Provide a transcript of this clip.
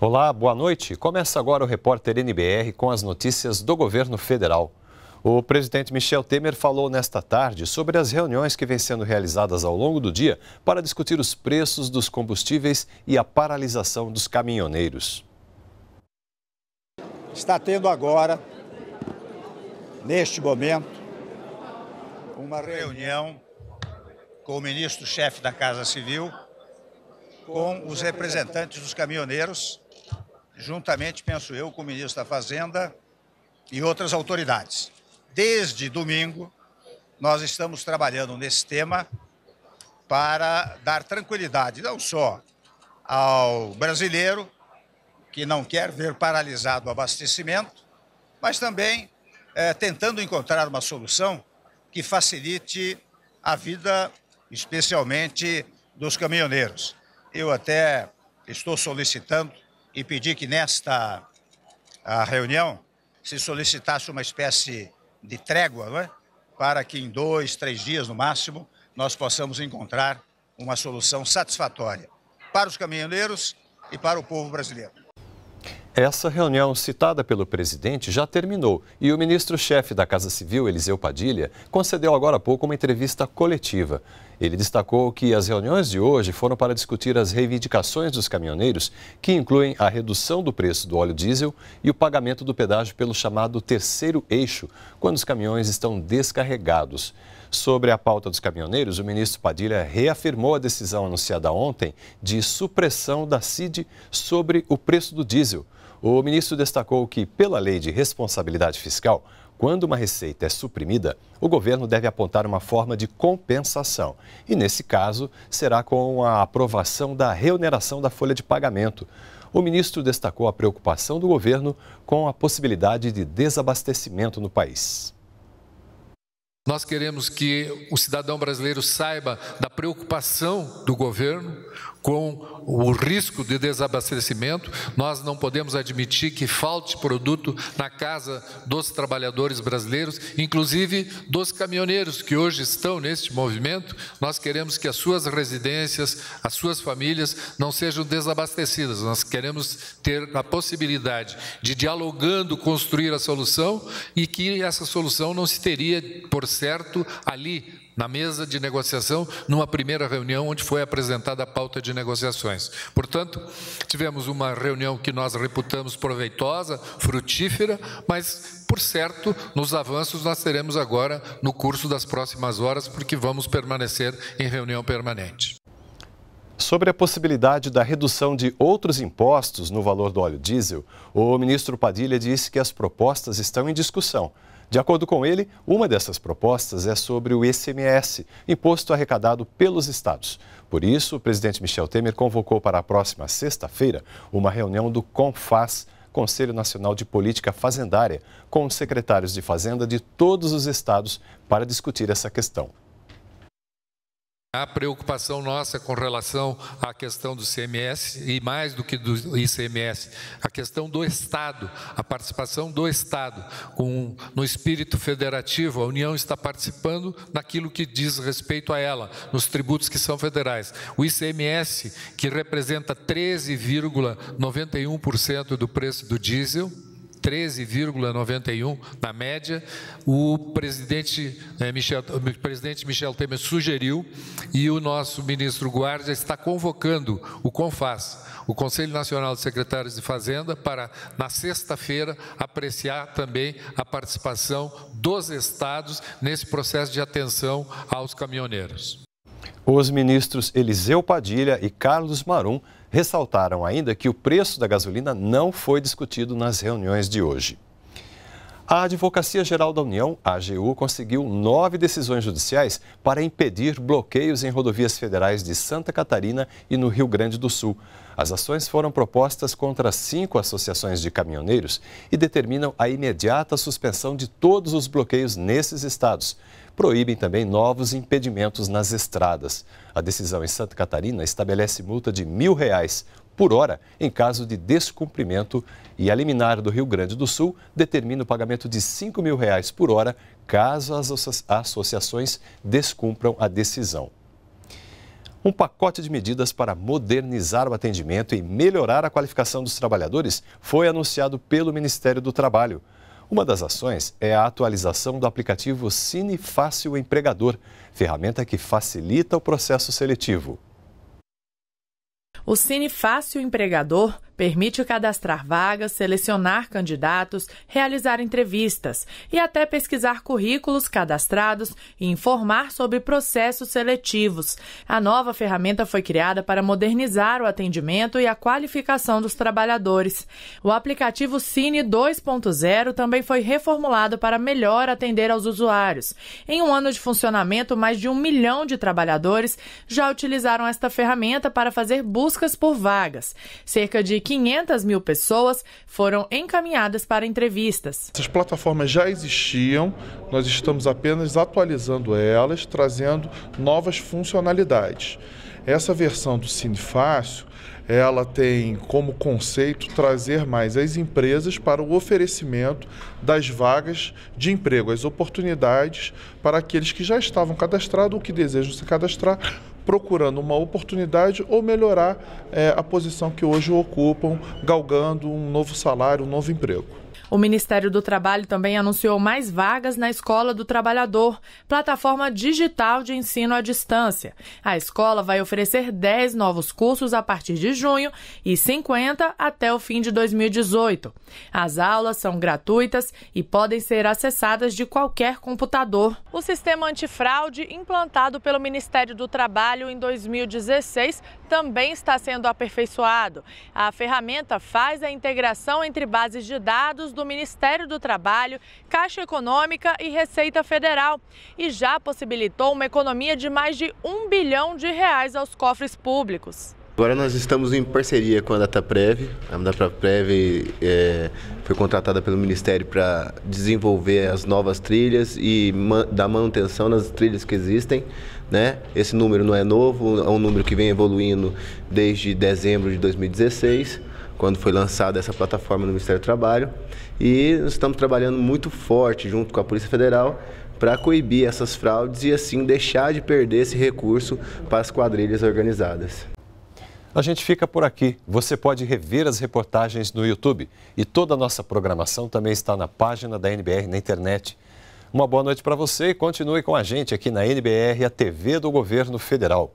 Olá, boa noite. Começa agora o repórter NBR com as notícias do governo federal. O presidente Michel Temer falou nesta tarde sobre as reuniões que vêm sendo realizadas ao longo do dia para discutir os preços dos combustíveis e a paralisação dos caminhoneiros está tendo agora, neste momento, uma reunião com o ministro-chefe da Casa Civil, com os representantes dos caminhoneiros, juntamente, penso eu, com o ministro da Fazenda e outras autoridades. Desde domingo, nós estamos trabalhando nesse tema para dar tranquilidade, não só ao brasileiro, que não quer ver paralisado o abastecimento, mas também é, tentando encontrar uma solução que facilite a vida, especialmente dos caminhoneiros. Eu até estou solicitando e pedi que nesta reunião se solicitasse uma espécie de trégua, não é? para que em dois, três dias no máximo nós possamos encontrar uma solução satisfatória para os caminhoneiros e para o povo brasileiro. Essa reunião citada pelo presidente já terminou e o ministro-chefe da Casa Civil, Eliseu Padilha, concedeu agora há pouco uma entrevista coletiva. Ele destacou que as reuniões de hoje foram para discutir as reivindicações dos caminhoneiros, que incluem a redução do preço do óleo diesel e o pagamento do pedágio pelo chamado terceiro eixo, quando os caminhões estão descarregados. Sobre a pauta dos caminhoneiros, o ministro Padilha reafirmou a decisão anunciada ontem de supressão da CID sobre o preço do diesel. O ministro destacou que, pela lei de responsabilidade fiscal, quando uma receita é suprimida, o governo deve apontar uma forma de compensação. E, nesse caso, será com a aprovação da reoneração da folha de pagamento. O ministro destacou a preocupação do governo com a possibilidade de desabastecimento no país. Nós queremos que o cidadão brasileiro saiba da preocupação do governo com o risco de desabastecimento. Nós não podemos admitir que falte produto na casa dos trabalhadores brasileiros, inclusive dos caminhoneiros que hoje estão neste movimento. Nós queremos que as suas residências, as suas famílias não sejam desabastecidas. Nós queremos ter a possibilidade de, dialogando, construir a solução e que essa solução não se teria por certo ali, na mesa de negociação, numa primeira reunião onde foi apresentada a pauta de negociações. Portanto, tivemos uma reunião que nós reputamos proveitosa, frutífera, mas, por certo, nos avanços nós teremos agora no curso das próximas horas, porque vamos permanecer em reunião permanente. Sobre a possibilidade da redução de outros impostos no valor do óleo diesel, o ministro Padilha disse que as propostas estão em discussão. De acordo com ele, uma dessas propostas é sobre o ICMS, imposto arrecadado pelos estados. Por isso, o presidente Michel Temer convocou para a próxima sexta-feira uma reunião do CONFAS, Conselho Nacional de Política Fazendária, com os secretários de Fazenda de todos os estados para discutir essa questão a preocupação nossa com relação à questão do CMS e mais do que do ICMS, a questão do Estado, a participação do Estado com, no espírito federativo, a União está participando naquilo que diz respeito a ela, nos tributos que são federais. O ICMS, que representa 13,91% do preço do diesel, 13,91 na média. O presidente, é, Michel, o presidente Michel Temer sugeriu e o nosso ministro Guardia está convocando o CONFAS, o Conselho Nacional de Secretários de Fazenda, para, na sexta-feira, apreciar também a participação dos estados nesse processo de atenção aos caminhoneiros. Os ministros Eliseu Padilha e Carlos Marum Ressaltaram ainda que o preço da gasolina não foi discutido nas reuniões de hoje. A Advocacia Geral da União, AGU, conseguiu nove decisões judiciais para impedir bloqueios em rodovias federais de Santa Catarina e no Rio Grande do Sul. As ações foram propostas contra cinco associações de caminhoneiros e determinam a imediata suspensão de todos os bloqueios nesses estados. Proíbem também novos impedimentos nas estradas. A decisão em Santa Catarina estabelece multa de mil reais por hora em caso de descumprimento e a liminar do Rio Grande do Sul determina o pagamento de R$ 5 mil reais por hora caso as associações descumpram a decisão. Um pacote de medidas para modernizar o atendimento e melhorar a qualificação dos trabalhadores foi anunciado pelo Ministério do Trabalho. Uma das ações é a atualização do aplicativo Cine Fácil Empregador, ferramenta que facilita o processo seletivo. O Cine Fácil Empregador permite cadastrar vagas, selecionar candidatos, realizar entrevistas e até pesquisar currículos cadastrados e informar sobre processos seletivos. A nova ferramenta foi criada para modernizar o atendimento e a qualificação dos trabalhadores. O aplicativo Cine 2.0 também foi reformulado para melhor atender aos usuários. Em um ano de funcionamento, mais de um milhão de trabalhadores já utilizaram esta ferramenta para fazer buscas por vagas. Cerca de 500 mil pessoas foram encaminhadas para entrevistas. Essas plataformas já existiam, nós estamos apenas atualizando elas, trazendo novas funcionalidades. Essa versão do Cine ela tem como conceito trazer mais as empresas para o oferecimento das vagas de emprego, as oportunidades para aqueles que já estavam cadastrados ou que desejam se cadastrar procurando uma oportunidade ou melhorar é, a posição que hoje ocupam, galgando um novo salário, um novo emprego. O Ministério do Trabalho também anunciou mais vagas na Escola do Trabalhador, plataforma digital de ensino à distância. A escola vai oferecer 10 novos cursos a partir de junho e 50 até o fim de 2018. As aulas são gratuitas e podem ser acessadas de qualquer computador. O sistema antifraude implantado pelo Ministério do Trabalho em 2016 também está sendo aperfeiçoado. A ferramenta faz a integração entre bases de dados do Ministério do Trabalho, Caixa Econômica e Receita Federal e já possibilitou uma economia de mais de um bilhão de reais aos cofres públicos. Agora nós estamos em parceria com a DataPrev. A DataPrev é, foi contratada pelo Ministério para desenvolver as novas trilhas e man, dar manutenção nas trilhas que existem. Né? Esse número não é novo, é um número que vem evoluindo desde dezembro de 2016 quando foi lançada essa plataforma no Ministério do Trabalho. E estamos trabalhando muito forte junto com a Polícia Federal para coibir essas fraudes e assim deixar de perder esse recurso para as quadrilhas organizadas. A gente fica por aqui. Você pode rever as reportagens no YouTube e toda a nossa programação também está na página da NBR na internet. Uma boa noite para você e continue com a gente aqui na NBR, a TV do Governo Federal.